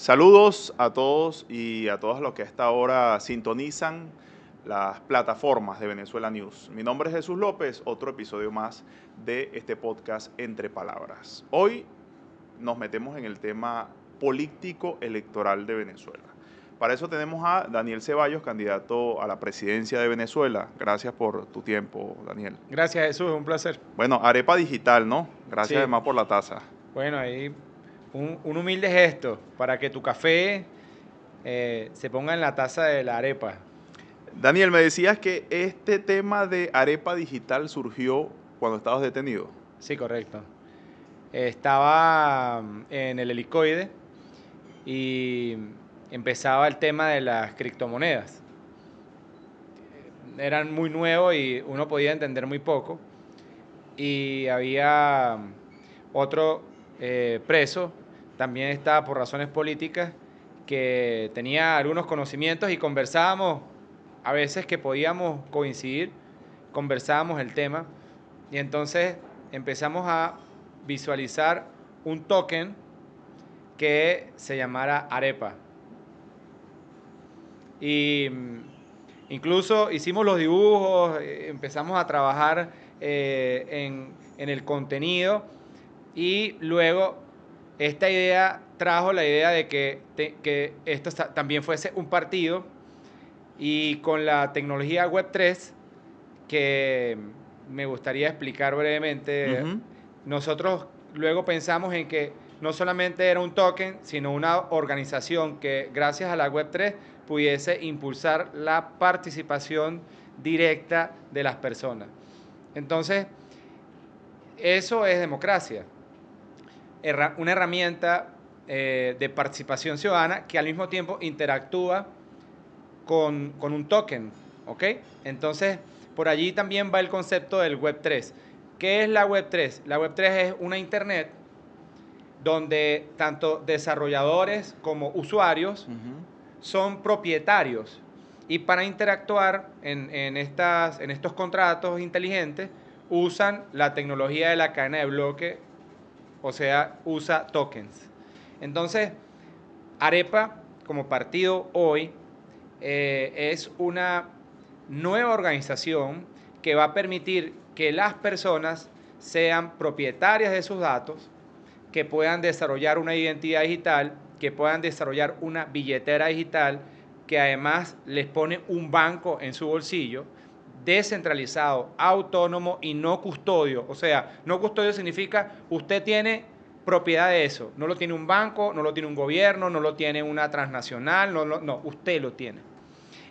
Saludos a todos y a todas los que a esta hora sintonizan las plataformas de Venezuela News. Mi nombre es Jesús López, otro episodio más de este podcast Entre Palabras. Hoy nos metemos en el tema político electoral de Venezuela. Para eso tenemos a Daniel Ceballos, candidato a la presidencia de Venezuela. Gracias por tu tiempo, Daniel. Gracias, Jesús, un placer. Bueno, arepa digital, ¿no? Gracias además por la taza. Bueno, ahí un, humilde gesto para que tu café eh, se ponga en la taza de la arepa. Daniel, me decías que este tema de arepa digital surgió cuando estabas detenido. Sí, correcto. Estaba mm, en el helicoide y empezaba el tema de las criptomonedas. Eran muy nuevos y uno podía entender muy poco. Y había mm, otro eh, preso también estaba por razones políticas, que tenía algunos conocimientos y conversábamos, a veces que podíamos coincidir, conversábamos el tema, y entonces empezamos a visualizar un token que se llamara Arepa. Y mm, incluso hicimos los dibujos, eh, empezamos a trabajar eh, en, en el contenido y luego esta idea trajo la idea de que, esto también fuese un partido y con la tecnología Web3, que me gustaría explicar brevemente, nosotros luego pensamos en que no solamente era un token, sino una organización que gracias a la Web3 pudiese impulsar la participación directa de las personas. Entonces, eso es democracia una herramienta eh, de participación ciudadana que al mismo tiempo interactúa con, un token, ¿ok? Entonces, por allí también va el concepto del Web3. ¿Qué es la Web3? La Web3 es una Internet donde tanto desarrolladores como usuarios son propietarios y para interactuar en, estas, en estos contratos inteligentes usan la tecnología de la cadena de bloque o sea, usa tokens. Entonces, Arepa, como partido hoy, eh, es una nueva organización que va a permitir que las personas sean propietarias de sus datos, que puedan desarrollar una identidad digital, que puedan desarrollar una billetera digital, que además les pone un banco en su bolsillo descentralizado, autónomo y no custodio. O sea, no custodio significa usted tiene propiedad de eso. No lo tiene un banco, no lo tiene un gobierno, no lo tiene una transnacional, no, no, usted lo tiene.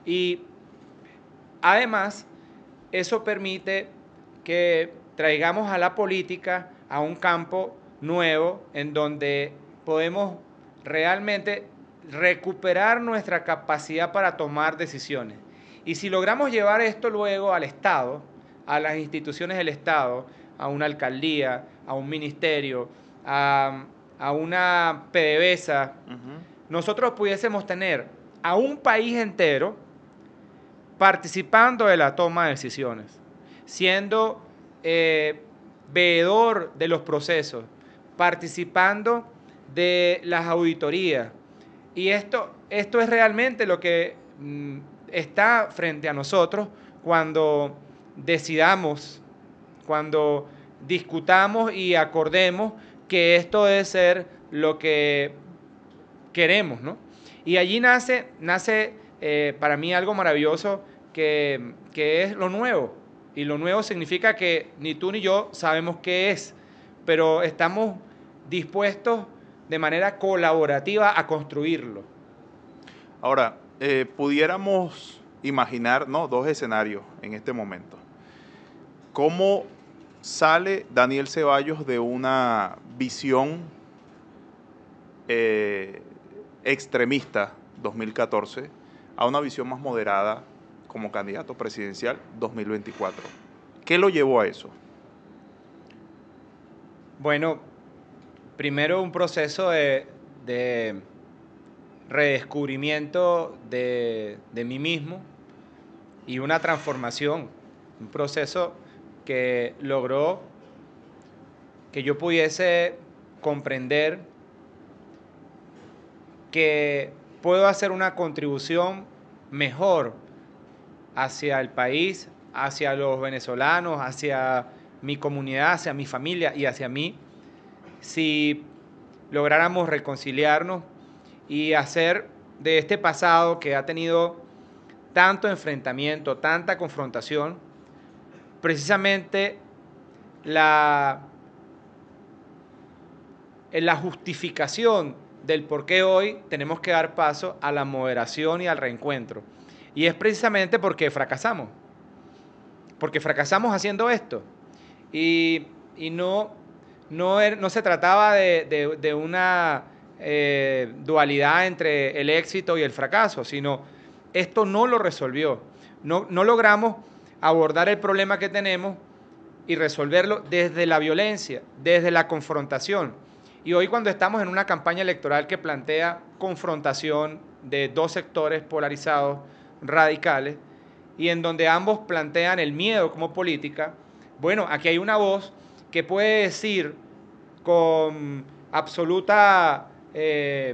Y además, eso permite que traigamos a la política a un campo nuevo en donde podemos realmente recuperar nuestra capacidad para tomar decisiones. Y si logramos llevar esto luego al Estado, a las instituciones del Estado, a una alcaldía, a un ministerio, a, una PDVSA, nosotros pudiésemos tener a un país entero participando de la toma de decisiones, siendo eh, veedor de los procesos, participando de las auditorías. Y esto, esto es realmente lo que mm, está frente a nosotros cuando decidamos, cuando discutamos y acordemos que esto debe ser lo que queremos, ¿no? Y allí nace, nace eh, para mí algo maravilloso que, que es lo nuevo. Y lo nuevo significa que ni tú ni yo sabemos qué es, pero estamos dispuestos de manera colaborativa a construirlo. Ahora, eh, pudiéramos imaginar dos escenarios en este momento. ¿Cómo sale Daniel Ceballos de una visión eh, extremista 2014 a una visión más moderada como candidato presidencial 2024? ¿Qué lo llevó a eso? Bueno, primero un proceso de redescubrimiento de, mí mismo y una transformación, un proceso que logró que yo pudiese comprender que puedo hacer una contribución mejor hacia el país, hacia los venezolanos, hacia mi comunidad, hacia mi familia y hacia mí, si lográramos reconciliarnos y hacer de este pasado que ha tenido tanto enfrentamiento, tanta confrontación, precisamente la, la justificación del por qué hoy tenemos que dar paso a la moderación y al reencuentro. Y es precisamente porque fracasamos, porque fracasamos haciendo esto. Y, no, no, er, no se trataba de una eh, dualidad entre el éxito y el fracaso, sino esto no lo resolvió. No, no logramos abordar el problema que tenemos y resolverlo desde la violencia, desde la confrontación. Y hoy cuando estamos en una campaña electoral que plantea confrontación de dos sectores polarizados radicales y en donde ambos plantean el miedo como política, bueno, aquí hay una voz que puede decir con absoluta eh,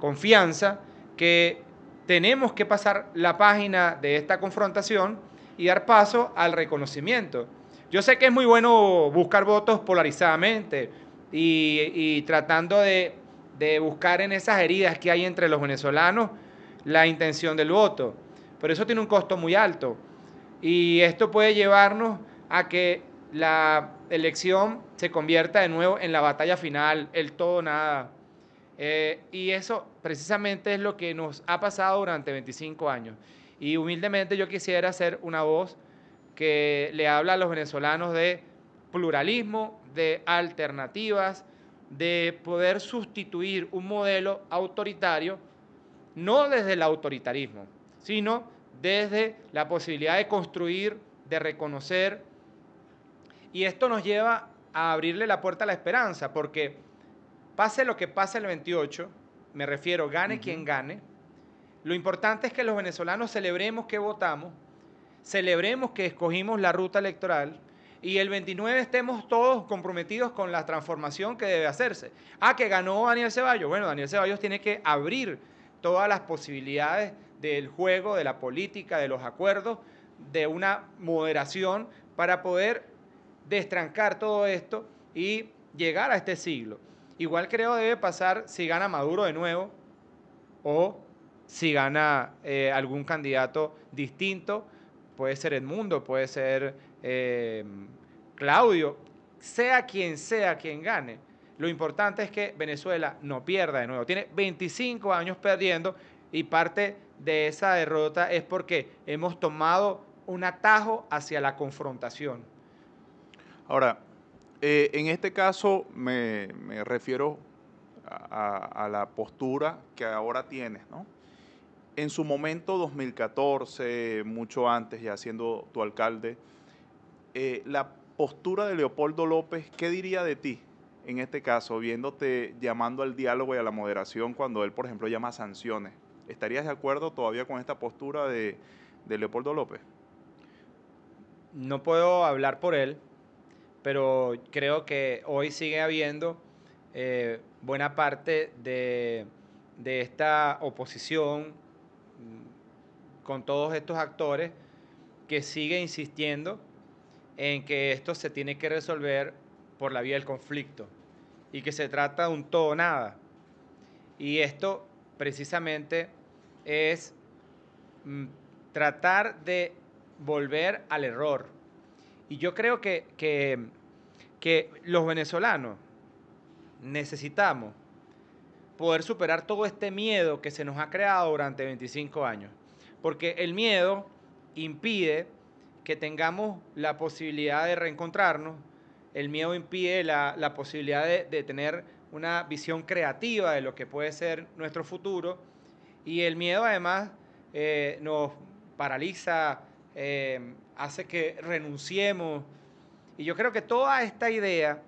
confianza que tenemos que pasar la página de esta confrontación y dar paso al reconocimiento. Yo sé que es muy bueno buscar votos polarizadamente y, tratando de, de buscar en esas heridas que hay entre los venezolanos la intención del voto, pero eso tiene un costo muy alto y esto puede llevarnos a que la elección se convierta de nuevo en la batalla final, el todo nada eh, y eso precisamente es lo que nos ha pasado durante 25 años. Y humildemente yo quisiera ser una voz que le habla a los venezolanos de pluralismo, de alternativas, de poder sustituir un modelo autoritario, no desde el autoritarismo, sino desde la posibilidad de construir, de reconocer. Y esto nos lleva a abrirle la puerta a la esperanza, porque Pase lo que pase el 28, me refiero, gane quien gane, lo importante es que los venezolanos celebremos que votamos, celebremos que escogimos la ruta electoral y el 29 estemos todos comprometidos con la transformación que debe hacerse. Ah, que ganó Daniel Ceballos. Bueno, Daniel Ceballos tiene que abrir todas las posibilidades del juego, de la política, de los acuerdos, de una moderación para poder destrancar todo esto y llegar a este siglo. Igual creo debe pasar si gana Maduro de nuevo o si gana eh, algún candidato distinto. Puede ser Edmundo, puede ser em, Claudio, sea quien sea quien gane. Lo importante es que Venezuela no pierda de nuevo. Tiene 25 años perdiendo y parte de esa derrota es porque hemos tomado un atajo hacia la confrontación. Ahora, eh, en este caso me, refiero a, la postura que ahora tienes, ¿no? En su momento, 2014, mucho antes, ya siendo tu alcalde, eh, la postura de Leopoldo López, ¿qué diría de ti en este caso, viéndote llamando al diálogo y a la moderación cuando él, por ejemplo, llama sanciones? ¿Estarías de acuerdo todavía con esta postura de, de Leopoldo López? No puedo hablar por él, pero creo que hoy sigue habiendo eh, buena parte de, esta oposición mm, con todos estos actores que sigue insistiendo en que esto se tiene que resolver por la vía del conflicto y que se trata de un todo nada. Y esto precisamente es mm, tratar de volver al error. Y yo creo que que los venezolanos necesitamos poder superar todo este miedo que se nos ha creado durante 25 años. Porque el miedo impide que tengamos la posibilidad de reencontrarnos, el miedo impide la, posibilidad de, tener una visión creativa de lo que puede ser nuestro futuro y el miedo además eh, nos paraliza, eh, hace que renunciemos y yo creo que toda esta idea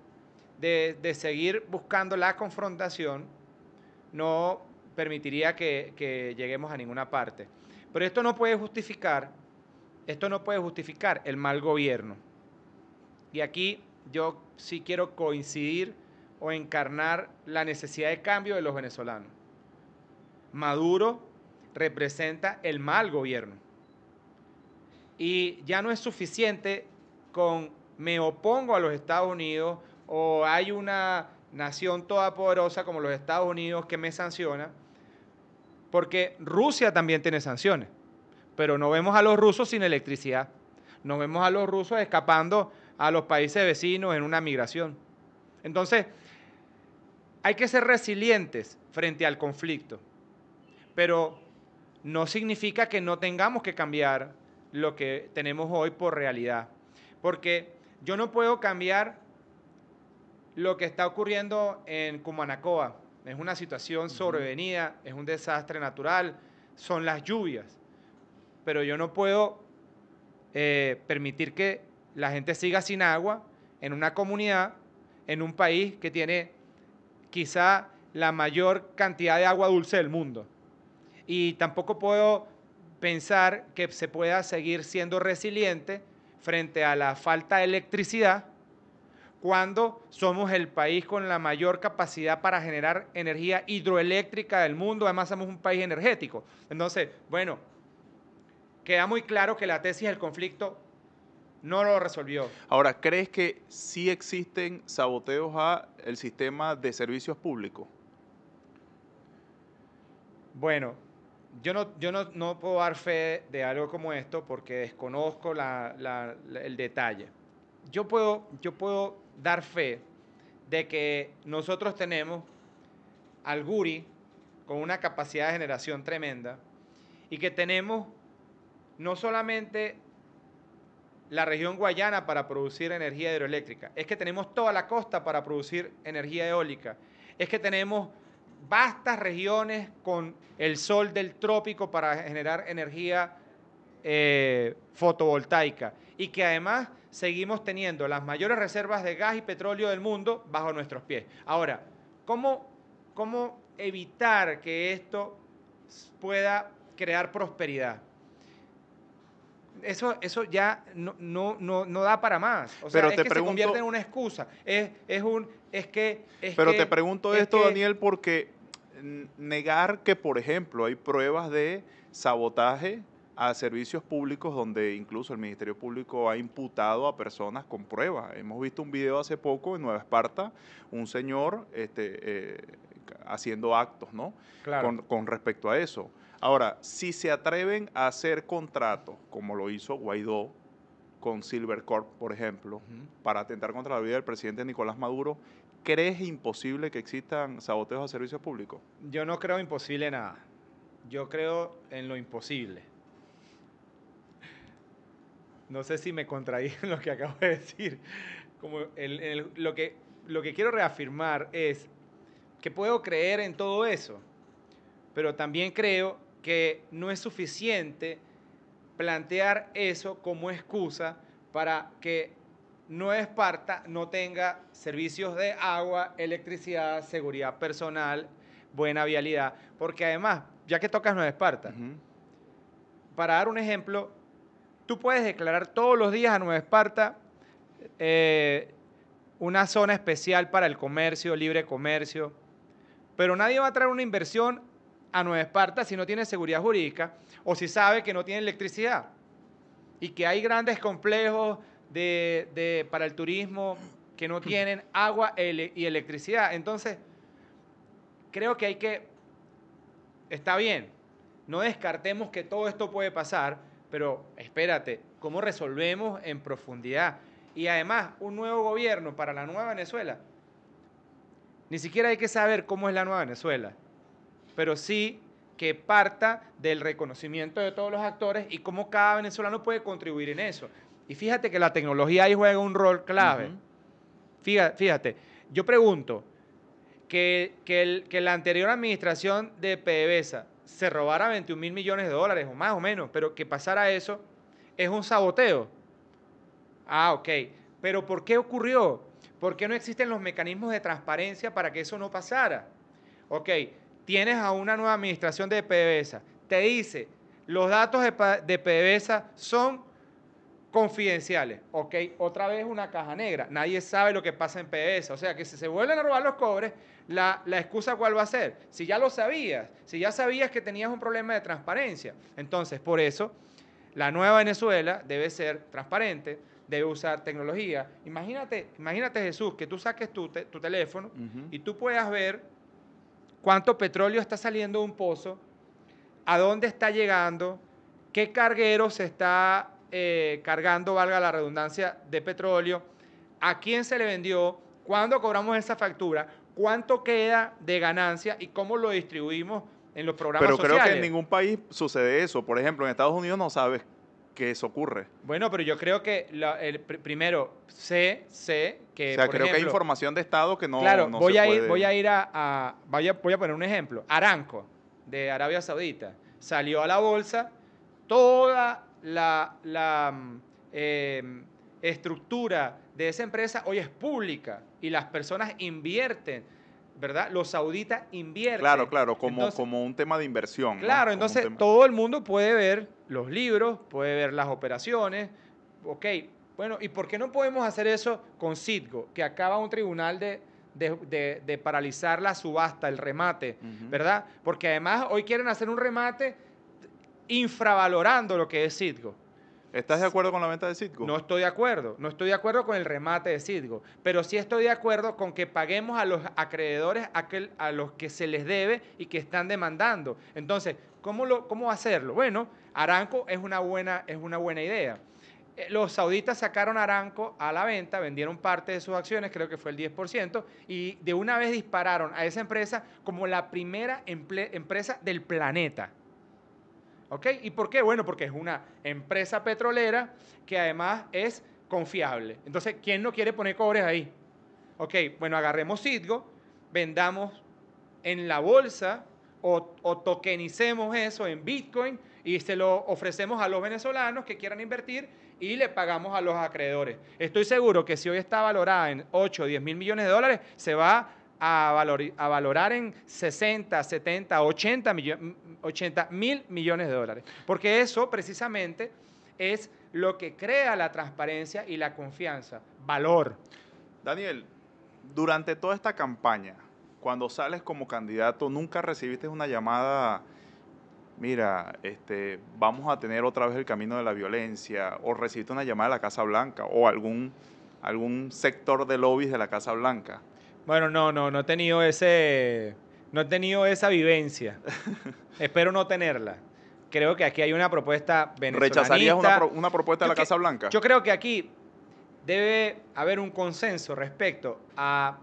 de, seguir buscando la confrontación no permitiría que, que lleguemos a ninguna parte. Pero esto no puede justificar, esto no puede justificar el mal gobierno. Y aquí yo sí quiero coincidir o encarnar la necesidad de cambio de los venezolanos. Maduro representa el mal gobierno. Y ya no es suficiente con me opongo a los Estados Unidos o hay una nación todopoderosa como los Estados Unidos que me sanciona, porque Rusia también tiene sanciones, pero no vemos a los rusos sin electricidad, no vemos a los rusos escapando a los países vecinos en una migración. Entonces, hay que ser resilientes frente al conflicto, pero no significa que no tengamos que cambiar lo que tenemos hoy por realidad, porque yo no puedo cambiar lo que está ocurriendo en Cumanacoa. Es una situación sobrevenida, es un desastre natural, son las lluvias. Pero yo no puedo eh, permitir que la gente siga sin agua en una comunidad, en un país que tiene quizá la mayor cantidad de agua dulce del mundo. Y tampoco puedo pensar que se pueda seguir siendo resiliente frente a la falta de electricidad cuando somos el país con la mayor capacidad para generar energía hidroeléctrica del mundo, además somos un país energético. Entonces, bueno, queda muy claro que la tesis del conflicto no lo resolvió. Ahora, ¿crees que sí existen saboteos a el sistema de servicios públicos? Bueno, yo no, puedo dar fe de algo como esto porque desconozco el detalle. Yo puedo, yo puedo dar fe de que nosotros tenemos al Guri con una capacidad de generación tremenda y que tenemos no solamente la región guayana para producir energía hidroeléctrica, es que tenemos toda la costa para producir energía eólica, es que tenemos vastas regiones con el sol del trópico para generar energía eh, fotovoltaica y que además seguimos teniendo las mayores reservas de gas y petróleo del mundo bajo nuestros pies. Ahora, cómo evitar que esto pueda crear prosperidad? eso, eso ya no, no, no, da para más. O sea, es que se convierte en una excusa. Es, es un, es que... pero te pregunto esto, Daniel, porque negar que, por ejemplo, hay pruebas de sabotaje a servicios públicos donde incluso el Ministerio Público ha imputado a personas con pruebas. Hemos visto un video hace poco en Nueva Esparta, un señor este, eh, haciendo actos, con respecto a eso. Ahora, si se atreven a hacer contratos, como lo hizo Guaidó con Silvercorp, por ejemplo, para atentar contra la vida del presidente Nicolás Maduro, ¿crees imposible que existan saboteos a servicios públicos? Yo no creo imposible nada. Yo creo en lo imposible. No sé si me contraí en lo que acabo de decir. Como lo, que, lo que quiero reafirmar es que puedo creer en todo eso, pero también creo que no es suficiente plantear eso como excusa para que Nueva Esparta no tenga servicios de agua, electricidad, seguridad personal, buena vialidad. Porque además, ya que tocas Nueva Esparta, para dar un ejemplo, tú puedes declarar todos los días a Nueva Esparta eh, una zona especial para el comercio, libre comercio, pero nadie va a traer una inversión a Nueva Esparta si no tiene seguridad jurídica o si sabe que no tiene electricidad y que hay grandes complejos de, para el turismo que no tienen agua y electricidad. Entonces, creo que hay que, está bien, no descartemos que todo esto puede pasar, pero espérate, ¿cómo resolvemos en profundidad? Y además, un nuevo gobierno para la nueva Venezuela. Ni siquiera hay que saber cómo es la nueva Venezuela pero sí que parta del reconocimiento de todos los actores y cómo cada venezolano puede contribuir en eso. Y fíjate que la tecnología ahí juega un rol clave. fíjate, yo pregunto, que, la anterior administración de PDVSA se robara 21 mil millones de dólares, o más o menos, pero que pasara eso, es un saboteo. Ah, ok. Pero ¿por qué ocurrió? ¿Por qué no existen los mecanismos de transparencia para que eso no pasara? Ok, tienes a una nueva administración de PDVSA, te dice, los datos de, de PDVSA son confidenciales, ¿ok? Otra vez una caja negra, nadie sabe lo que pasa en PDVSA, o sea que si se vuelven a robar los cobres, la, excusa cuál va a ser, si ya lo sabías, si ya sabías que tenías un problema de transparencia, entonces por eso la nueva Venezuela debe ser transparente, debe usar tecnología. Imagínate, imagínate Jesús, que tú saques tu, tu teléfono y tú puedas ver cuánto petróleo está saliendo de un pozo, a dónde está llegando, qué carguero se está eh, cargando, valga la redundancia, de petróleo, a quién se le vendió, cuándo cobramos esa factura, cuánto queda de ganancia y cómo lo distribuimos en los programas sociales. Pero creo que en ningún país sucede eso. Por ejemplo, en Estados Unidos no sabes que eso ocurre. Bueno, pero yo creo que el, primero sé, sé que. O sea, creo que hay información de Estado que no. Claro, voy, a ir, voy a ir a. voy a poner un ejemplo. Aranco, de Arabia Saudita, salió a la bolsa toda la, mm, eh, estructura de esa empresa hoy es pública y las personas invierten, ¿verdad? Los sauditas invierten. Claro, claro, como, como un tema de inversión. Claro, entonces todo el mundo puede ver los libros, puede ver las operaciones. Ok, bueno, ¿y por qué no podemos hacer eso con Citgo, que acaba un tribunal de, de, de, paralizar la subasta, el remate, ¿verdad? Porque además hoy quieren hacer un remate infravalorando lo que es Citgo. ¿Estás de acuerdo con la venta de Citgo? No estoy de acuerdo. No estoy de acuerdo con el remate de Citgo. Pero sí estoy de acuerdo con que paguemos a los acreedores aquel, a los que se les debe y que están demandando. Entonces, ¿cómo, lo, cómo hacerlo? Bueno, Aranco es una buena, es una buena idea. Eh, los sauditas sacaron Aranco a la venta, vendieron parte de sus acciones, creo que fue el 10%, y de una vez dispararon a esa empresa como la primera empresa del planeta. ¿Ok? ¿Y por qué? Bueno, porque es una empresa petrolera que además es confiable. Entonces, ¿quién no quiere poner cobres ahí? Ok, bueno, agarremos Citgo, vendamos en la bolsa o, tokenicemos eso en Bitcoin y se lo ofrecemos a los venezolanos que quieran invertir y le pagamos a los acreedores. Estoy seguro que si hoy está valorada en 8 o 10 mil millones de dólares, se va a, valorar en 60, 70, 80 mil millones de dólares. Porque eso precisamente es lo que crea la transparencia y la confianza, valor. Daniel, durante toda esta campaña, cuando sales como candidato, nunca recibiste una llamada, mira, este, vamos a tener otra vez el camino de la violencia, o recibiste una llamada de la Casa Blanca, o algún, algún sector de lobbies de la Casa Blanca. Bueno, no, no, no he tenido ese, no he tenido esa vivencia. Espero no tenerla. Creo que aquí hay una propuesta venezolana. ¿Rechazarías una, una propuesta de la Casa Blanca? Yo creo que aquí debe haber un consenso respecto a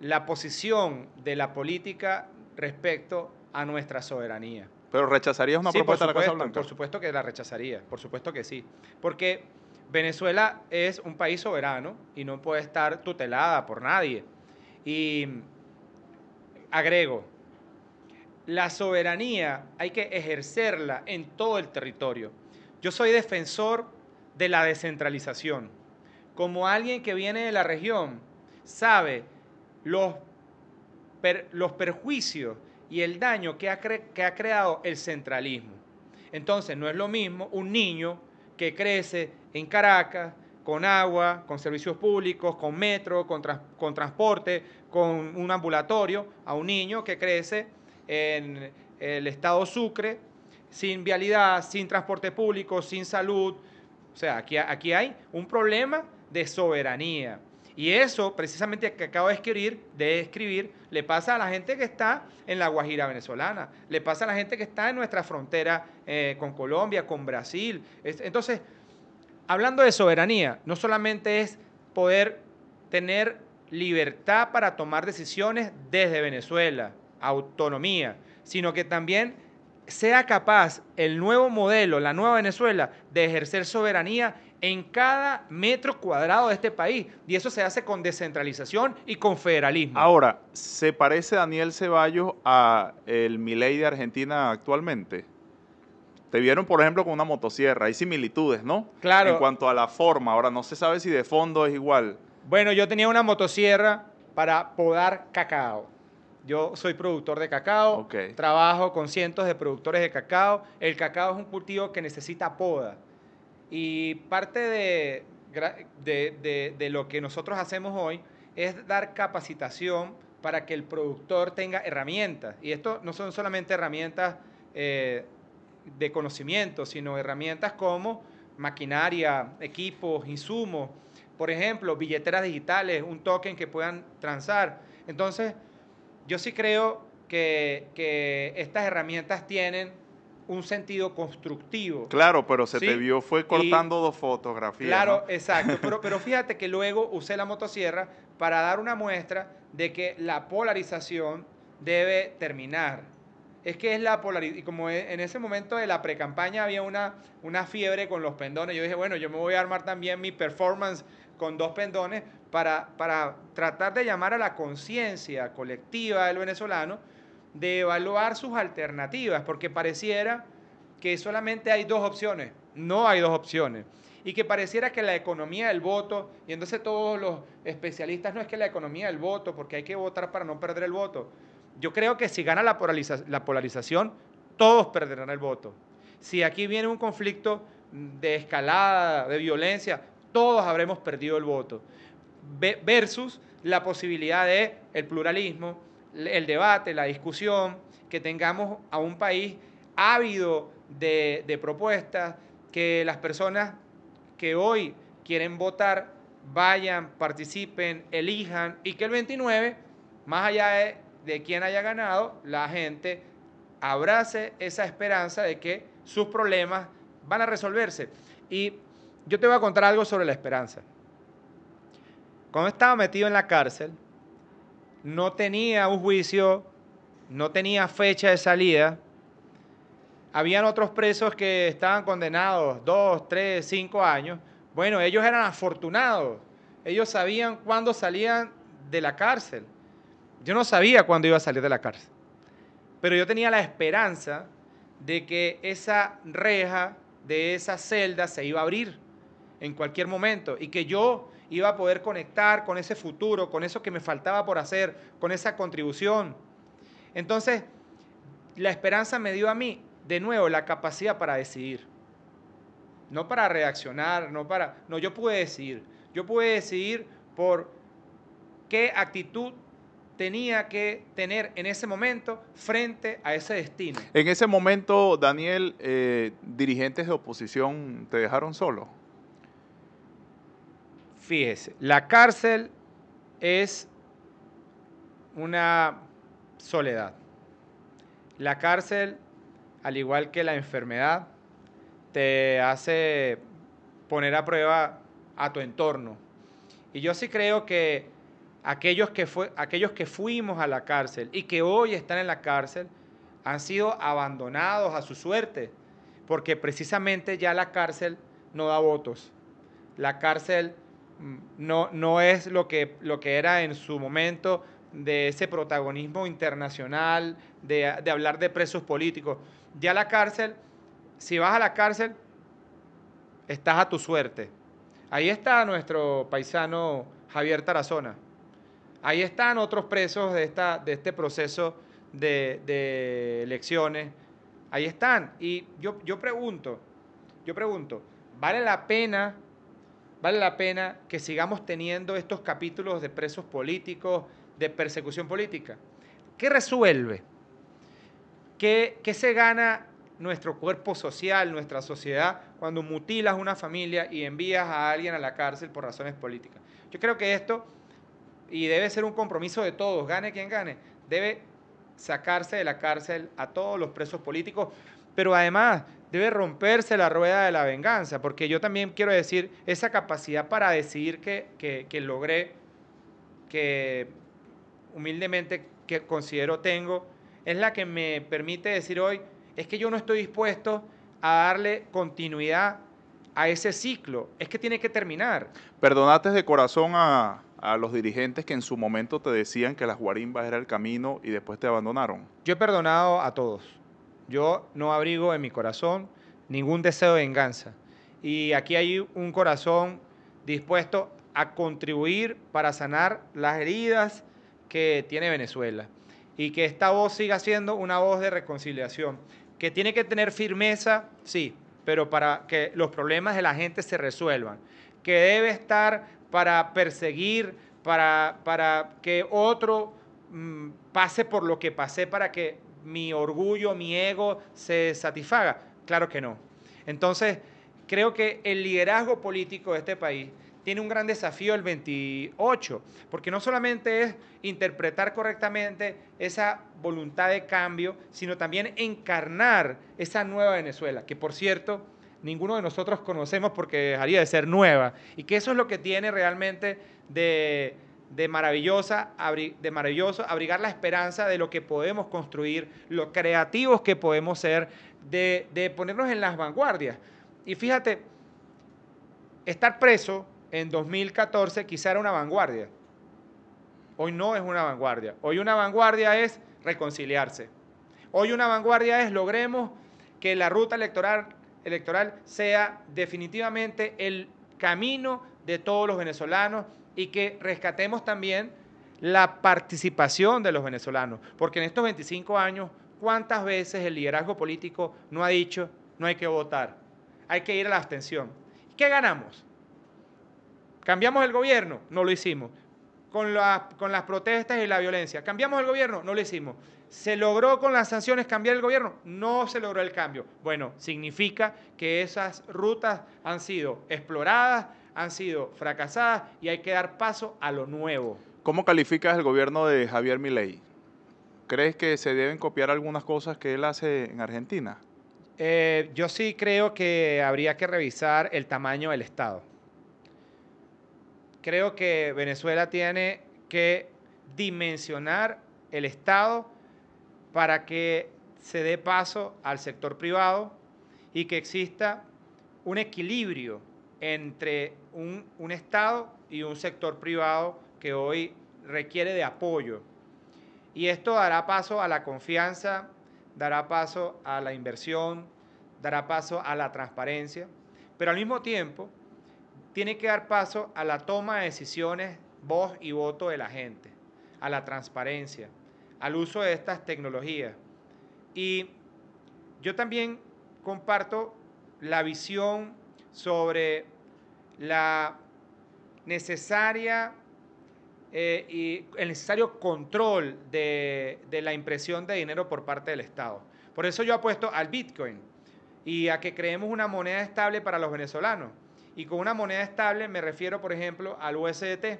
la posición de la política respecto a nuestra soberanía. Pero rechazarías una propuesta de la Casa Blanca. Por supuesto que la rechazaría, por supuesto que sí. Porque Venezuela es un país soberano y no puede estar tutelada por nadie. Y agrego, la soberanía hay que ejercerla en todo el territorio. Yo soy defensor de la descentralización. Como alguien que viene de la región, sabe los, los perjuicios y el daño que ha, creado el centralismo. Entonces, no es lo mismo un niño que crece en Caracas, con agua, con servicios públicos, con metro, con, con transporte, con un ambulatorio, a un niño que crece en el estado Sucre, sin vialidad, sin transporte público, sin salud. O sea, aquí, aquí hay un problema de soberanía. Y eso, precisamente que acabo de escribir, de escribir, le pasa a la gente que está en la Guajira venezolana, le pasa a la gente que está en nuestra frontera eh, con Colombia, con Brasil. Entonces, hablando de soberanía, no solamente es poder tener libertad para tomar decisiones desde Venezuela, autonomía, sino que también sea capaz el nuevo modelo, la nueva Venezuela, de ejercer soberanía en cada metro cuadrado de este país. Y eso se hace con descentralización y con federalismo. Ahora, ¿se parece Daniel Ceballos a el Milei de Argentina actualmente? Te vieron, por ejemplo, con una motosierra. Hay similitudes, ¿no? Claro. En cuanto a la forma. Ahora, no se sabe si de fondo es igual. Bueno, yo tenía una motosierra para podar cacao. Yo soy productor de cacao, trabajo con cientos de productores de cacao. El cacao es un cultivo que necesita poda. Y parte de, lo que nosotros hacemos hoy es dar capacitación para que el productor tenga herramientas. Y esto no son solamente herramientas eh, de conocimiento, sino herramientas como maquinaria, equipos, insumos, por ejemplo, billeteras digitales, un token que puedan transar. Entonces, yo sí creo que estas herramientas tienen un sentido constructivo. Claro, pero se te vio fue cortando dos fotografías. Claro, exacto. pero, pero fíjate que luego usé la motosierra para dar una muestra de que la polarización debe terminar. Es que es la polarización, y como e, en ese momento de la precampaña había una, una fiebre con los pendones, yo dije, bueno, yo me voy a armar también mi performance con dos pendones para, para tratar de llamar a la conciencia colectiva del venezolano de evaluar sus alternativas, porque pareciera que solamente hay dos opciones, no hay dos opciones, y que pareciera que la economía del voto, y entonces todos los especialistas, no es que la economía del voto, porque hay que votar para no perder el voto. Yo creo que si gana la, la polarización, todos perderán el voto. Si aquí viene un conflicto de escalada, de violencia, todos habremos perdido el voto. Versus la posibilidad de el pluralismo, el debate, la discusión, que tengamos a un país ávido de, propuestas, que las personas que hoy quieren votar vayan, participen, elijan y que el 29, más allá de, quién haya ganado, la gente abrace esa esperanza de que sus problemas van a resolverse. Y yo te voy a contar algo sobre la esperanza. Cuando estaba metido en la cárcel, no tenía un juicio, no tenía fecha de salida. Habían otros presos que estaban condenados dos, tres, cinco años. Bueno, ellos eran afortunados. Ellos sabían cuándo salían de la cárcel. Yo no sabía cuándo iba a salir de la cárcel. Pero yo tenía la esperanza de que esa reja de esa celda se iba a abrir en cualquier momento y que yo iba a poder conectar con ese futuro, con eso que me faltaba por hacer, con esa contribución. Entonces, la esperanza me dio a mí, de nuevo, la capacidad para decidir. No para reaccionar, no para... No, yo pude decidir. Yo pude decidir por qué actitud tenía que tener en ese momento frente a ese destino. En ese momento, Daniel, eh, dirigentes de oposición te dejaron solo fíjese, la cárcel es una soledad. La cárcel, al igual que la enfermedad, te hace poner a prueba a tu entorno. Y yo sí creo que aquellos que, fue, aquellos que fuimos a la cárcel y que hoy están en la cárcel han sido abandonados a su suerte, porque precisamente ya la cárcel no da votos. La cárcel no, no es lo que, lo que era en su momento de ese protagonismo internacional, de, hablar de presos políticos. Ya la cárcel, si vas a la cárcel, estás a tu suerte. Ahí está nuestro paisano Javier Tarazona. Ahí están otros presos de, esta, de este proceso de, elecciones. Ahí están. Y yo, yo pregunto, yo pregunto, ¿vale la pena Vale la pena que sigamos teniendo estos capítulos de presos políticos, de persecución política. ¿Qué resuelve? ¿Qué, se gana nuestro cuerpo social, nuestra sociedad, cuando mutilas una familia y envías a alguien a la cárcel por razones políticas? Yo creo que esto, y debe ser un compromiso de todos, gane quien gane, debe sacarse de la cárcel a todos los presos políticos, pero además debe romperse la rueda de la venganza, porque yo también quiero decir, esa capacidad para decidir que, que, logré, que humildemente que considero tengo, es la que me permite decir hoy, es que yo no estoy dispuesto a darle continuidad a ese ciclo, es que tiene que terminar. Perdonates de corazón a, a los dirigentes que en su momento te decían que las guarimbas era el camino y después te abandonaron. Yo he perdonado a todos yo no abrigo en mi corazón ningún deseo de venganza. Y aquí hay un corazón dispuesto a contribuir para sanar las heridas que tiene Venezuela. Y que esta voz siga siendo una voz de reconciliación. Que tiene que tener firmeza, sí, pero para que los problemas de la gente se resuelvan. Que debe estar para perseguir, para, para que otro mm, pase por lo que pasé para que mi orgullo, mi ego se satisfaga. Claro que no. Entonces, creo que el liderazgo político de este país tiene un gran desafío el 28, porque no solamente es interpretar correctamente esa voluntad de cambio, sino también encarnar esa nueva Venezuela, que por cierto, ninguno de nosotros conocemos porque dejaría de ser nueva, y que eso es lo que tiene realmente de de, maravillosa, de maravilloso, abrigar la esperanza de lo que podemos construir, lo creativos que podemos ser, de, ponernos en las vanguardias. Y fíjate, estar preso en 2014 quizá era una vanguardia. Hoy no es una vanguardia. Hoy una vanguardia es reconciliarse. Hoy una vanguardia es logremos que la ruta electoral, electoral sea definitivamente el camino de todos los venezolanos y que rescatemos también la participación de los venezolanos, porque en estos 25 años, ¿cuántas veces el liderazgo político no ha dicho no hay que votar, hay que ir a la abstención? ¿Qué ganamos? ¿Cambiamos el gobierno? No lo hicimos. Con, con las protestas y la violencia. ¿Cambiamos el gobierno? No lo hicimos. ¿Se logró con las sanciones cambiar el gobierno? No se logró el cambio. Bueno, significa que esas rutas han sido exploradas, han sido fracasadas y hay que dar paso a lo nuevo. ¿Cómo calificas el gobierno de Javier Milei? ¿Crees que se deben copiar algunas cosas que él hace en Argentina? Eh, yo sí creo que habría que revisar el tamaño del Estado. Creo que Venezuela tiene que dimensionar el Estado para que se dé paso al sector privado y que exista un equilibrio entre un, Estado y un sector privado que hoy requiere de apoyo. Y esto dará paso a la confianza, dará paso a la inversión, dará paso a la transparencia, pero al mismo tiempo tiene que dar paso a la toma de decisiones, voz y voto de la gente, a la transparencia, al uso de estas tecnologías. Y yo también comparto la visión sobre la necesaria eh, y el necesario control de, la impresión de dinero por parte del Estado. Por eso yo apuesto al Bitcoin y a que creemos una moneda estable para los venezolanos. Y con una moneda estable me refiero, por ejemplo, al USDT.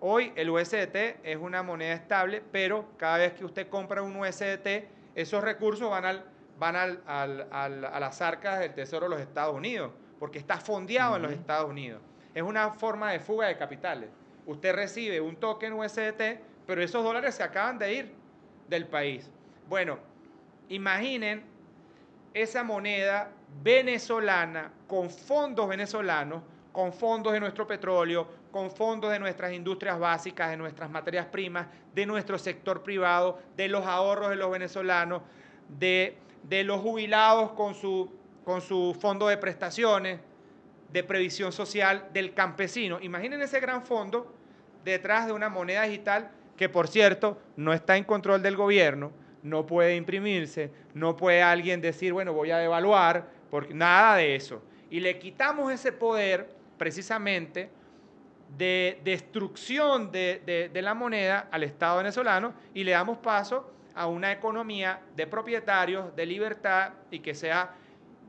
Hoy el USDT es una moneda estable, pero cada vez que usted compra un USDT, esos recursos van, van a las arcas del Tesoro de los Estados Unidos porque está fondeado en los Estados Unidos. Es una forma de fuga de capitales. Usted recibe un token USDT, pero esos dólares se acaban de ir del país. Bueno, imaginen esa moneda venezolana con fondos venezolanos, con fondos de nuestro petróleo, con fondos de nuestras industrias básicas, de nuestras materias primas, de nuestro sector privado, de los ahorros de los venezolanos, de, de los jubilados con su con su fondo de prestaciones, de previsión social del campesino. Imaginen ese gran fondo detrás de una moneda digital que, por cierto, no está en control del gobierno, no puede imprimirse, no puede alguien decir, bueno, voy a devaluar, porque nada de eso. Y le quitamos ese poder precisamente de destrucción de, de la moneda al Estado venezolano y le damos paso a una economía de propietarios, de libertad y que sea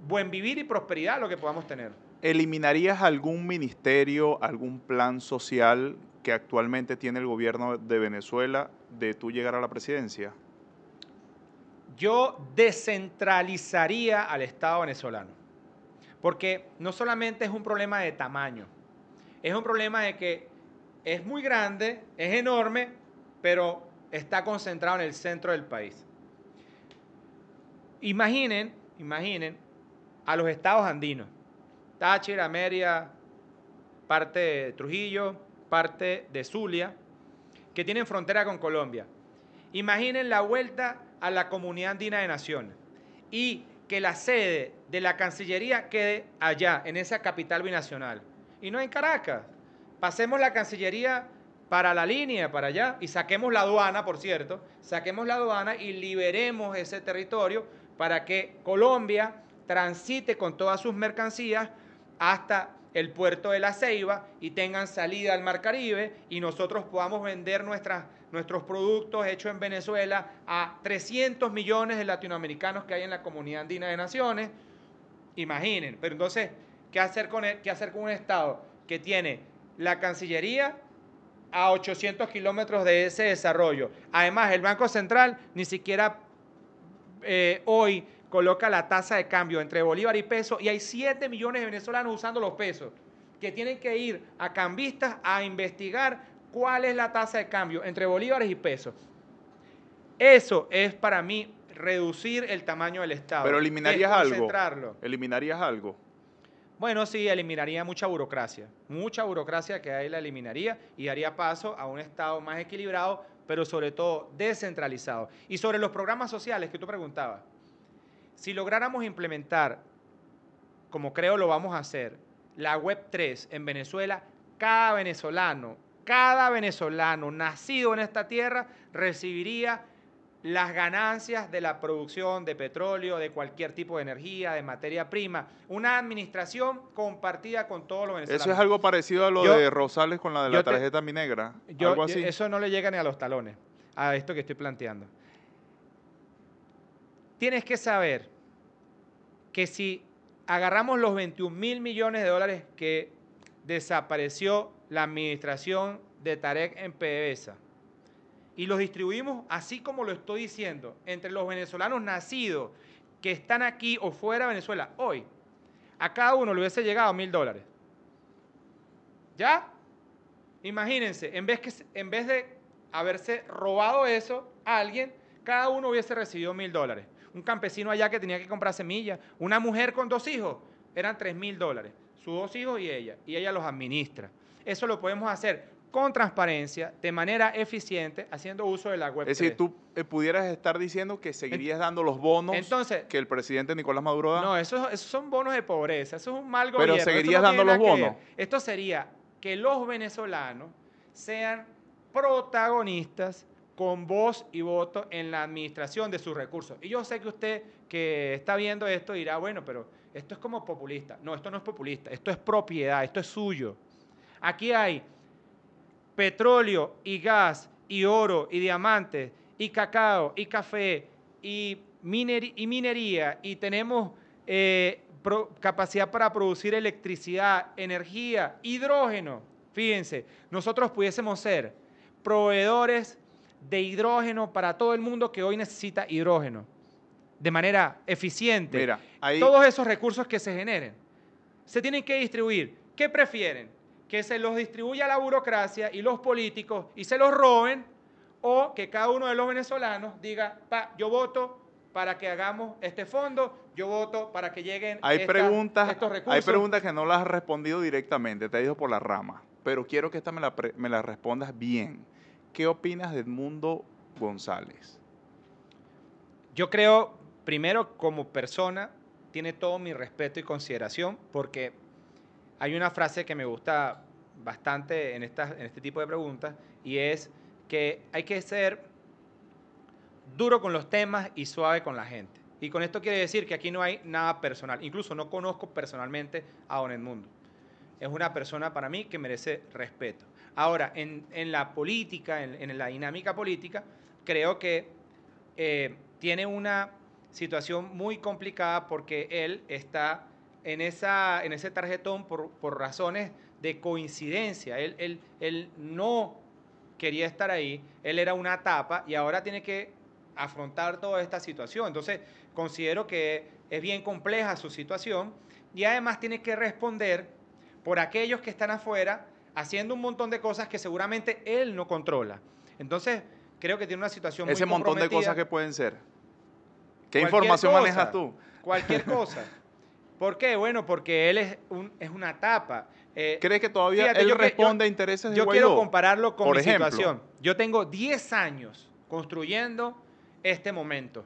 buen vivir y prosperidad lo que podamos tener. ¿Eliminarías algún ministerio, algún plan social que actualmente tiene el gobierno de Venezuela de tú llegar a la presidencia? Yo descentralizaría al Estado venezolano, porque no solamente es un problema de tamaño, es un problema de que es muy grande, es enorme, pero está concentrado en el centro del país. Imaginen, imaginen a los estados andinos. Táchira, Mérida, parte de Trujillo, parte de Zulia, que tienen frontera con Colombia. Imaginen la vuelta a la comunidad andina de naciones y que la sede de la Cancillería quede allá, en esa capital binacional. Y no en Caracas. Pasemos la Cancillería para la línea, para allá, y saquemos la aduana, por cierto, saquemos la aduana y liberemos ese territorio para que Colombia transite con todas sus mercancías hasta el puerto de la Ceiba y tengan salida al Mar Caribe y nosotros podamos vender nuestras, nuestros productos hechos en Venezuela a 300 millones de latinoamericanos que hay en la comunidad andina de naciones. Imaginen, pero entonces, ¿qué hacer con, qué hacer con un Estado que tiene la Cancillería a 800 kilómetros de ese desarrollo? Además, el Banco Central ni siquiera eh, hoy coloca la tasa de cambio entre bolívar y peso y hay 7 millones de venezolanos usando los pesos que tienen que ir a cambistas a investigar cuál es la tasa de cambio entre bolívares y pesos. Eso es para mí reducir el tamaño del Estado. Pero eliminarías algo. Eliminarías algo. Bueno, sí, eliminaría mucha burocracia. Mucha burocracia que ahí la eliminaría y daría paso a un Estado más equilibrado, pero sobre todo descentralizado. Y sobre los programas sociales que tú preguntabas. Si lográramos implementar, como creo lo vamos a hacer, la Web 3 en Venezuela, cada venezolano, cada venezolano nacido en esta tierra recibiría las ganancias de la producción de petróleo, de cualquier tipo de energía, de materia prima. Una administración compartida con todos los venezolanos. Eso es algo parecido a lo de Rosales con la de la tarjeta Minegra. mi negra. así. Eso no le llega ni a los talones, a esto que estoy planteando. Tienes que saber que si agarramos los 21 mil millones de dólares que desapareció la administración de Tarek en PDVSA y los distribuimos así como lo estoy diciendo entre los venezolanos nacidos que están aquí o fuera de Venezuela hoy, a cada uno le hubiese llegado mil dólares. ¿Ya? Imagínense, en vez, que, en vez de haberse robado eso a alguien, cada uno hubiese recibido mil dólares un campesino allá que tenía que comprar semillas, una mujer con dos hijos, eran 3 mil dólares, sus dos hijos y ella, y ella los administra. Eso lo podemos hacer con transparencia, de manera eficiente, haciendo uso de la web. Es decir, tú eh, pudieras estar diciendo que seguirías dando los bonos que el presidente Nicolás Maduro da. No, esos, son bonos de pobreza, eso es un mal gobierno. Pero seguirías dando los bonos. Esto sería que los venezolanos sean protagonistas con voz y voto en la administración de sus recursos. Y yo sé que usted que está viendo esto dirá, bueno, pero esto es como populista. No, esto no es populista, esto es propiedad, esto es suyo. Aquí hay petróleo y gas y oro y diamantes y cacao y café y, minería y tenemos eh, capacidad para producir electricidad, energía, hidrógeno. Fíjense, nosotros pudiésemos ser proveedores de hidrógeno para todo el mundo que hoy necesita hidrógeno de manera eficiente. Mira, Todos esos recursos que se generen se tienen que distribuir. ¿Qué prefieren? Que se los distribuya la burocracia y los políticos y se los roben o que cada uno de los venezolanos diga, yo voto para que hagamos este fondo, yo voto para que lleguen hay preguntas, estos recursos. Hay preguntas que no las has respondido directamente, te he ido por la rama, pero quiero que esta me la, me la respondas bien. ¿Qué opinas de Edmundo González? Yo creo, primero, como persona, tiene todo mi respeto y consideración, porque hay una frase que me gusta bastante en, en este tipo de preguntas, y es que hay que ser duro con los temas y suave con la gente. Y con esto quiere decir que aquí no hay nada personal. Incluso no conozco personalmente a Don Edmundo. Es una persona para mí que merece respeto. Ahora, en, la política, en, la dinámica política, creo que eh, tiene una situación muy complicada porque él está en, esa, en ese tarjetón por, razones de coincidencia. Él, él no quería estar ahí, él era una tapa y ahora tiene que afrontar toda esta situación. Entonces, considero que es bien compleja su situación y además tiene que responder por aquellos que están afuera haciendo un montón de cosas que seguramente él no controla. Entonces, creo que tiene una situación Ese montón de cosas que pueden ser. ¿Qué información manejas tú? Cualquier cosa. ¿Por qué? Bueno, porque él es, un, es una tapa. Eh, ¿Crees que todavía él responde a intereses de Yo quiero compararlo con mi situación. Yo tengo 10 años construyendo este momento.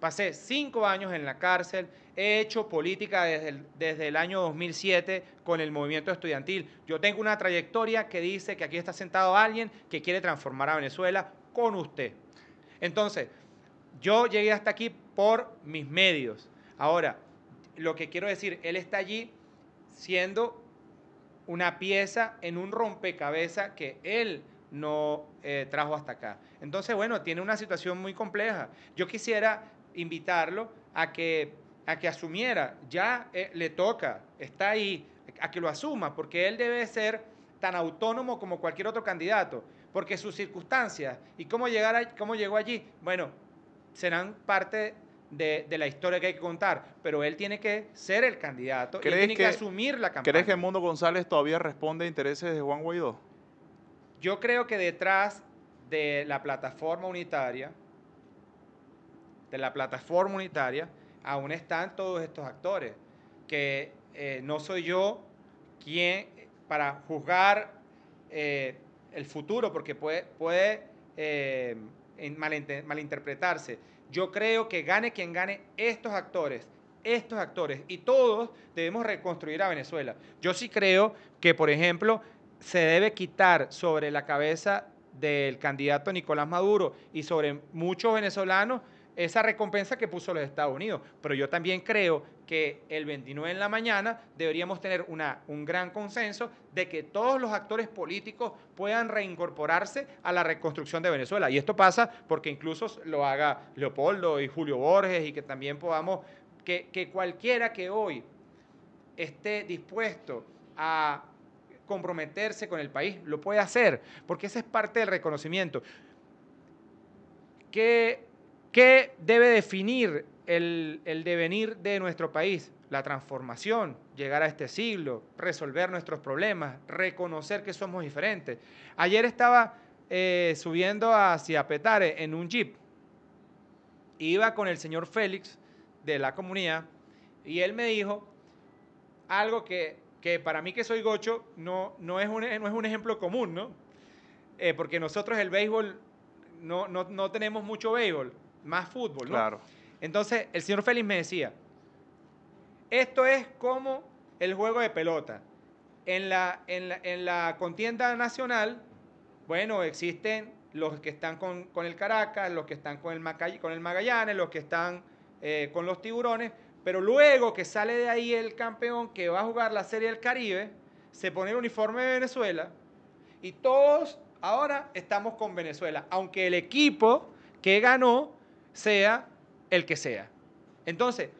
Pasé 5 años en la cárcel, he hecho política desde el, año 2007 con el movimiento estudiantil. Yo tengo una trayectoria que dice que aquí está sentado alguien que quiere transformar a Venezuela con usted. Entonces, yo llegué hasta aquí por mis medios. Ahora, lo que quiero decir, él está allí siendo una pieza en un rompecabezas que él no eh, trajo hasta acá. Entonces, bueno, tiene una situación muy compleja. Yo quisiera invitarlo a que a que asumiera, ya eh, le toca, está ahí, a que lo asuma, porque él debe ser tan autónomo como cualquier otro candidato, porque sus circunstancias y cómo, llegar cómo llegó allí, bueno, serán parte de, la historia que hay que contar, pero él tiene que ser el candidato, él tiene que, asumir la campaña. ¿Crees que Mundo González todavía responde a intereses de Juan Guaidó? Yo creo que detrás de la plataforma unitaria, de la plataforma unitaria, aún están todos estos actores, que eh, no soy yo quien para juzgar eh, el futuro, porque puede, puede eh, malinterpretarse. Yo creo que gane quien gane estos actores, estos actores, y todos debemos reconstruir a Venezuela. Yo sí creo que, por ejemplo, se debe quitar sobre la cabeza del candidato Nicolás Maduro y sobre muchos venezolanos esa recompensa que puso los Estados Unidos. Pero yo también creo que el 29 en la mañana deberíamos tener una, un gran consenso de que todos los actores políticos puedan reincorporarse a la reconstrucción de Venezuela. Y esto pasa porque incluso lo haga Leopoldo y Julio Borges y que también podamos, que, cualquiera que hoy esté dispuesto a comprometerse con el país, lo puede hacer, porque esa es parte del reconocimiento. Que ¿Qué debe definir el, devenir de nuestro país? La transformación, llegar a este siglo, resolver nuestros problemas, reconocer que somos diferentes. Ayer estaba eh, subiendo hacia Petare en un jeep. Iba con el señor Félix de la comunidad y él me dijo algo que, que para mí que soy gocho no, no, es, un, no es un ejemplo común, ¿no? Eh, porque nosotros el béisbol no, no, no tenemos mucho béisbol más fútbol, ¿no? Claro. Entonces, el señor Félix me decía, esto es como el juego de pelota. En la, en contienda nacional, bueno, existen los que están con, con el Caracas, los que están con el, con el Magallanes, los que están eh, con los Tiburones, pero luego que sale de ahí el campeón que va a jugar la Serie del Caribe, se pone el uniforme de Venezuela y todos ahora estamos con Venezuela, aunque el equipo que ganó sea el que sea. Entonces,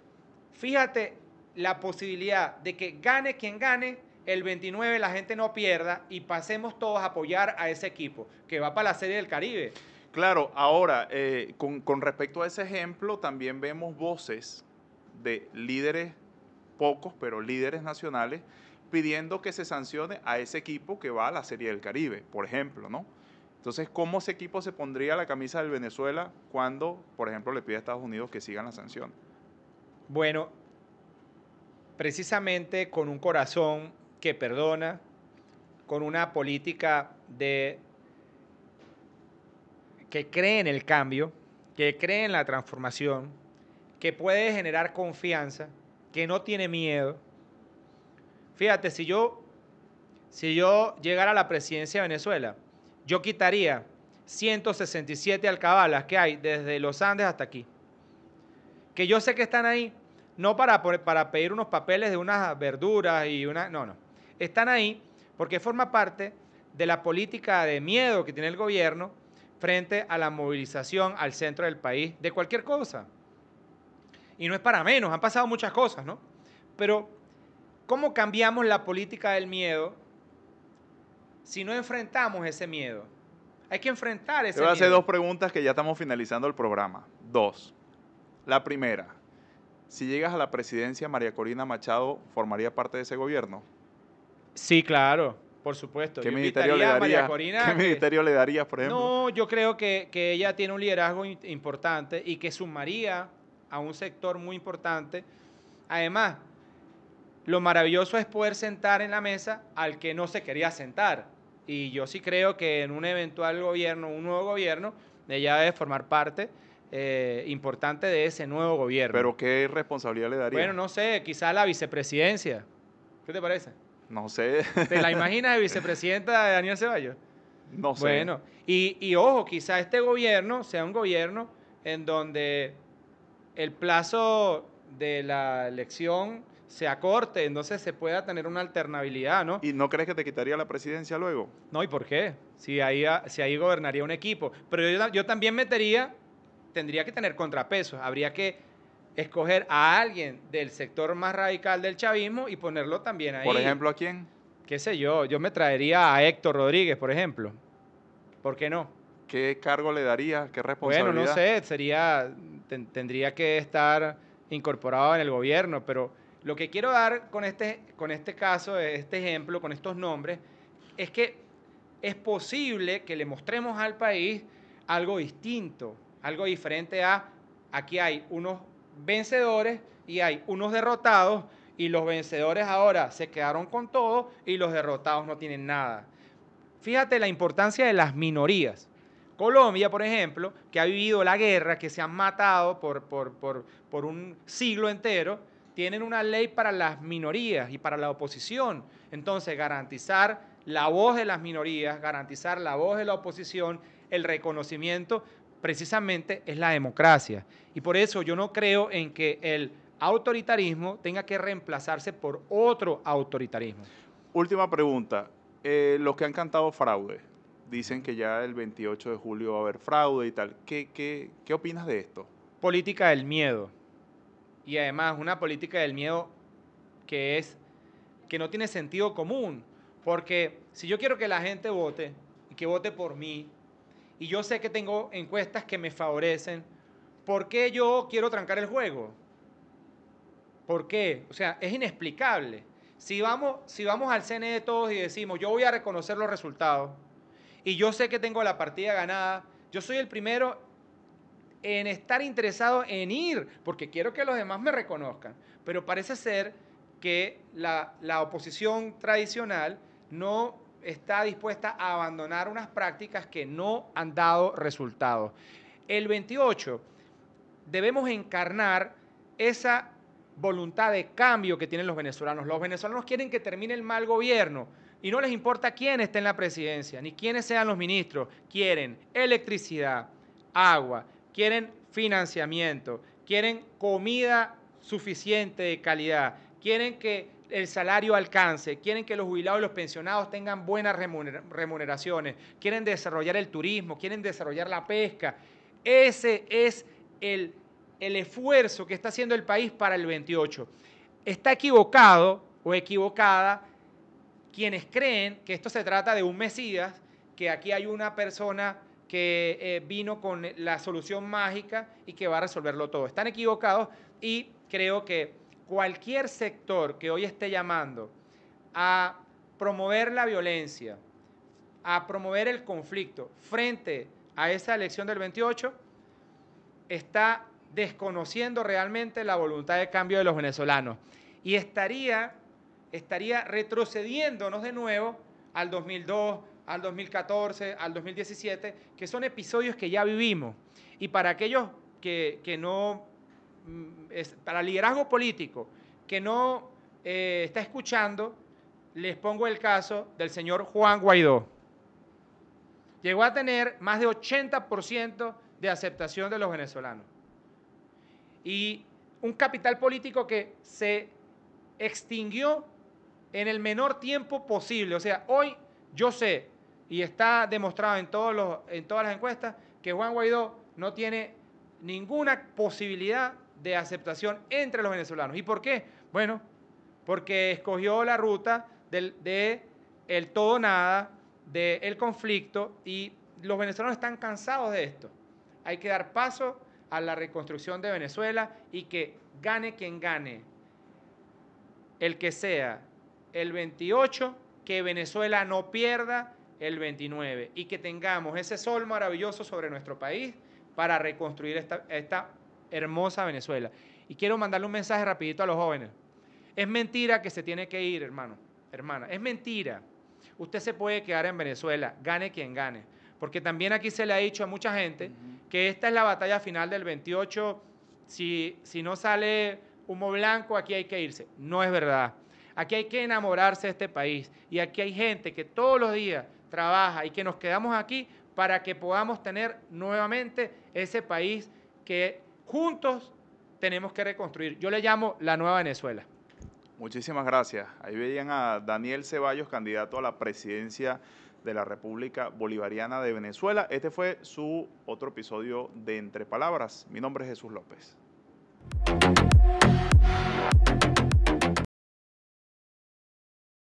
fíjate la posibilidad de que gane quien gane, el 29 la gente no pierda y pasemos todos a apoyar a ese equipo que va para la Serie del Caribe. Claro, ahora, eh, con, respecto a ese ejemplo, también vemos voces de líderes, pocos, pero líderes nacionales, pidiendo que se sancione a ese equipo que va a la Serie del Caribe, por ejemplo, ¿no? Entonces, ¿cómo ese equipo se pondría la camisa del Venezuela cuando, por ejemplo, le pide a Estados Unidos que sigan la sanción? Bueno, precisamente con un corazón que perdona, con una política de que cree en el cambio, que cree en la transformación, que puede generar confianza, que no tiene miedo. Fíjate, si yo si yo llegara a la presidencia de Venezuela, yo quitaría 167 alcabalas que hay desde los Andes hasta aquí. Que yo sé que están ahí, no para, para pedir unos papeles de unas verduras y una... No, no. Están ahí porque forma parte de la política de miedo que tiene el gobierno frente a la movilización al centro del país de cualquier cosa. Y no es para menos, han pasado muchas cosas, ¿no? Pero, ¿cómo cambiamos la política del miedo si no enfrentamos ese miedo? Hay que enfrentar ese Yo voy Voy a hacer dos preguntas que ya estamos finalizando el programa. Dos. La primera, si llegas a la presidencia, María Corina Machado formaría parte de ese gobierno. Sí, claro. Por supuesto. ¿Qué, ministerio le, daría, Corina, ¿qué ministerio le daría por ejemplo? No, yo creo que, que ella tiene un liderazgo importante y que sumaría a un sector muy importante. Además, lo maravilloso es poder sentar en la mesa al que no se quería sentar. Y yo sí creo que en un eventual gobierno, un nuevo gobierno, ella debe formar parte eh, importante de ese nuevo gobierno. ¿Pero qué responsabilidad le daría? Bueno, no sé, quizá la vicepresidencia. ¿Qué te parece? No sé. ¿Te la imaginas de vicepresidenta de Daniel Ceballos? No sé. Bueno, y, y ojo, quizá este gobierno sea un gobierno en donde el plazo de la elección se acorte, entonces se pueda tener una alternabilidad, ¿no? ¿Y no crees que te quitaría la presidencia luego? No, ¿y por qué? Si ahí, si ahí gobernaría un equipo. Pero yo, también metería, tendría que tener contrapesos, habría que escoger a alguien del sector más radical del chavismo y ponerlo también ahí. Por ejemplo, ¿a quién? Qué sé yo, yo me traería a Héctor Rodríguez, por ejemplo. ¿Por qué no? ¿Qué cargo le daría? ¿Qué responsabilidad? Bueno, no sé, sería, tendría que estar incorporado en el gobierno, pero lo que quiero dar con este, con este caso, este ejemplo, con estos nombres, es que es posible que le mostremos al país algo distinto, algo diferente a aquí hay unos vencedores y hay unos derrotados y los vencedores ahora se quedaron con todo y los derrotados no tienen nada. Fíjate la importancia de las minorías. Colombia, por ejemplo, que ha vivido la guerra, que se han matado por, por un siglo entero, tienen una ley para las minorías y para la oposición. Entonces, garantizar la voz de las minorías, garantizar la voz de la oposición, el reconocimiento, precisamente es la democracia. Y por eso yo no creo en que el autoritarismo tenga que reemplazarse por otro autoritarismo. Última pregunta. Eh, los que han cantado fraude, dicen que ya el 28 de julio va a haber fraude y tal. ¿Qué, qué, qué opinas de esto? Política del miedo y además una política del miedo que es que no tiene sentido común, porque si yo quiero que la gente vote y que vote por mí y yo sé que tengo encuestas que me favorecen, ¿por qué yo quiero trancar el juego? ¿Por qué? O sea, es inexplicable. Si vamos, si vamos al CNE de todos y decimos, yo voy a reconocer los resultados y yo sé que tengo la partida ganada, yo soy el primero en estar interesado en ir, porque quiero que los demás me reconozcan. Pero parece ser que la, la oposición tradicional no está dispuesta a abandonar unas prácticas que no han dado resultados. El 28, debemos encarnar esa voluntad de cambio que tienen los venezolanos. Los venezolanos quieren que termine el mal gobierno y no les importa quién esté en la presidencia, ni quiénes sean los ministros. Quieren electricidad, agua, quieren financiamiento, quieren comida suficiente de calidad, quieren que el salario alcance, quieren que los jubilados y los pensionados tengan buenas remuneraciones, quieren desarrollar el turismo, quieren desarrollar la pesca. Ese es el, esfuerzo que está haciendo el país para el 28. Está equivocado o equivocada quienes creen que esto se trata de un Mesías, que aquí hay una persona que eh, vino con la solución mágica y que va a resolverlo todo. Están equivocados y creo que cualquier sector que hoy esté llamando a promover la violencia, a promover el conflicto frente a esa elección del 28, está desconociendo realmente la voluntad de cambio de los venezolanos y estaría, estaría retrocediéndonos de nuevo al 2002, al 2014, al 2017, que son episodios que ya vivimos. Y para aquellos que, no, mm, para liderazgo político, que no eh, está escuchando, les pongo el caso del señor Juan Guaidó. Llegó a tener más de 80% de aceptación de los venezolanos. Y un capital político que se extinguió en el menor tiempo posible. O sea, hoy yo sé y está demostrado en, todos los, en todas las encuestas que Juan Guaidó no tiene ninguna posibilidad de aceptación entre los venezolanos. ¿Y por qué? Bueno, porque escogió la ruta del, de el todo nada, del conflicto y los venezolanos están cansados de esto. Hay que dar paso a la reconstrucción de Venezuela y que gane quien gane, el que sea, el 28, que Venezuela no pierda el 29 y que tengamos ese sol maravilloso sobre nuestro país para reconstruir esta, esta hermosa Venezuela. Y quiero mandarle un mensaje rapidito a los jóvenes. Es mentira que se tiene que ir, hermano, hermana. Es mentira. Usted se puede quedar en Venezuela, gane quien gane. Porque también aquí se le ha dicho a mucha gente que esta es la batalla final del 28. Si, si no sale humo blanco, aquí hay que irse. No es verdad. Aquí hay que enamorarse de este país. Y aquí hay gente que todos los días trabaja y que nos quedamos aquí para que podamos tener nuevamente ese país que juntos tenemos que reconstruir. Yo le llamo la nueva Venezuela. Muchísimas gracias. Ahí veían a Daniel Ceballos, candidato a la presidencia de la República Bolivariana de Venezuela. Este fue su otro episodio de Entre Palabras. Mi nombre es Jesús López.